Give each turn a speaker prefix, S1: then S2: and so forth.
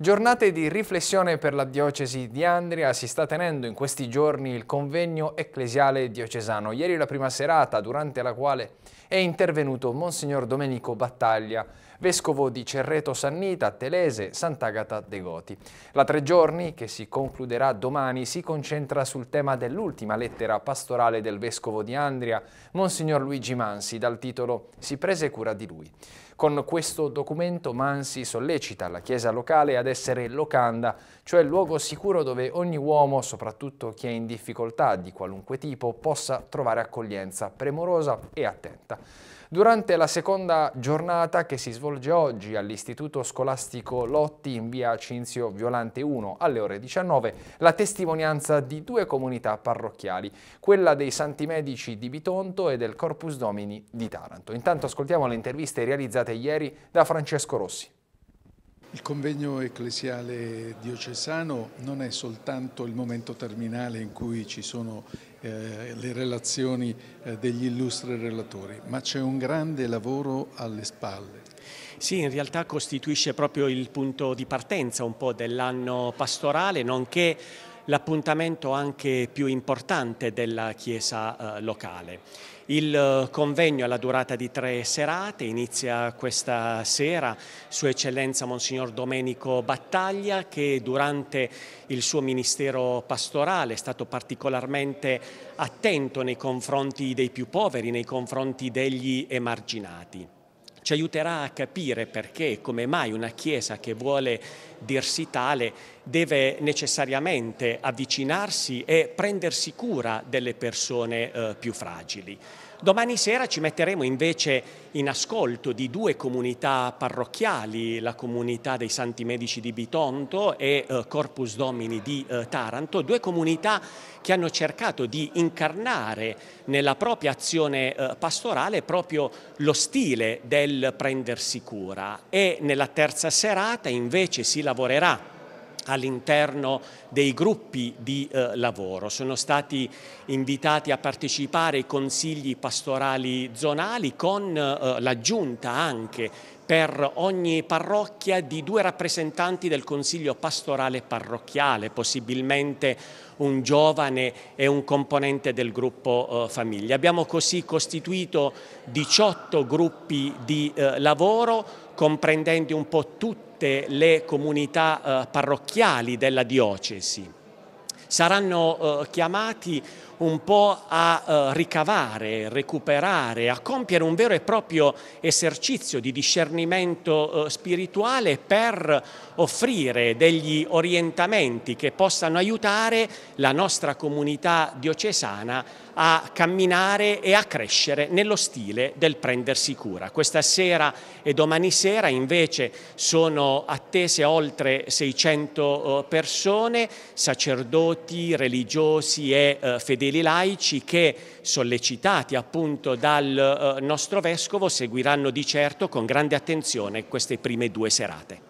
S1: Giornate di riflessione per la diocesi di Andria si sta tenendo in questi giorni il convegno ecclesiale diocesano. Ieri la prima serata durante la quale è intervenuto Monsignor Domenico Battaglia, vescovo di Cerreto Sannita, Telese, Sant'Agata dei Goti. La tre giorni, che si concluderà domani, si concentra sul tema dell'ultima lettera pastorale del vescovo di Andria, Monsignor Luigi Mansi, dal titolo Si prese cura di lui. Con questo documento Mansi sollecita la Chiesa locale ad essere locanda, cioè luogo sicuro dove ogni uomo, soprattutto chi è in difficoltà di qualunque tipo, possa trovare accoglienza premurosa e attenta. Durante la seconda giornata che si svolge svolge oggi all'Istituto Scolastico Lotti in via Cinzio Violante 1 alle ore 19 la testimonianza di due comunità parrocchiali, quella dei Santi Medici di Bitonto e del Corpus Domini di Taranto. Intanto ascoltiamo le interviste realizzate ieri da Francesco Rossi. Il convegno
S2: ecclesiale diocesano non è soltanto il momento terminale in cui ci sono eh, le relazioni eh, degli illustri relatori, ma c'è un grande lavoro alle spalle. Sì, in realtà costituisce proprio il punto di partenza un po' dell'anno pastorale, nonché l'appuntamento anche più importante della Chiesa eh, locale. Il eh, convegno ha la durata di tre serate, inizia questa sera Sua Eccellenza Monsignor Domenico Battaglia che durante il suo ministero pastorale è stato particolarmente attento nei confronti dei più poveri, nei confronti degli emarginati ci aiuterà a capire perché e come mai una Chiesa che vuole dirsi tale deve necessariamente avvicinarsi e prendersi cura delle persone eh, più fragili. Domani sera ci metteremo invece in ascolto di due comunità parrocchiali, la comunità dei Santi Medici di Bitonto e eh, Corpus Domini di eh, Taranto, due comunità che hanno cercato di incarnare nella propria azione eh, pastorale proprio lo stile del prendersi cura e nella terza serata invece si lavorerà all'interno dei gruppi di eh, lavoro. Sono stati invitati a partecipare i consigli pastorali zonali con eh, l'aggiunta anche per ogni parrocchia di due rappresentanti del consiglio pastorale parrocchiale, possibilmente un giovane e un componente del gruppo eh, famiglia. Abbiamo così costituito 18 gruppi di eh, lavoro comprendendo un po' tutte le comunità eh, parrocchiali della diocesi. Saranno eh, chiamati un po' a eh, ricavare, recuperare, a compiere un vero e proprio esercizio di discernimento eh, spirituale per offrire degli orientamenti che possano aiutare la nostra comunità diocesana a camminare e a crescere nello stile del prendersi cura. Questa sera e domani sera invece sono attese oltre 600 eh, persone, sacerdoti, religiosi e fedeli fedeli laici che, sollecitati appunto dal eh, nostro vescovo, seguiranno di certo con grande attenzione queste prime due serate.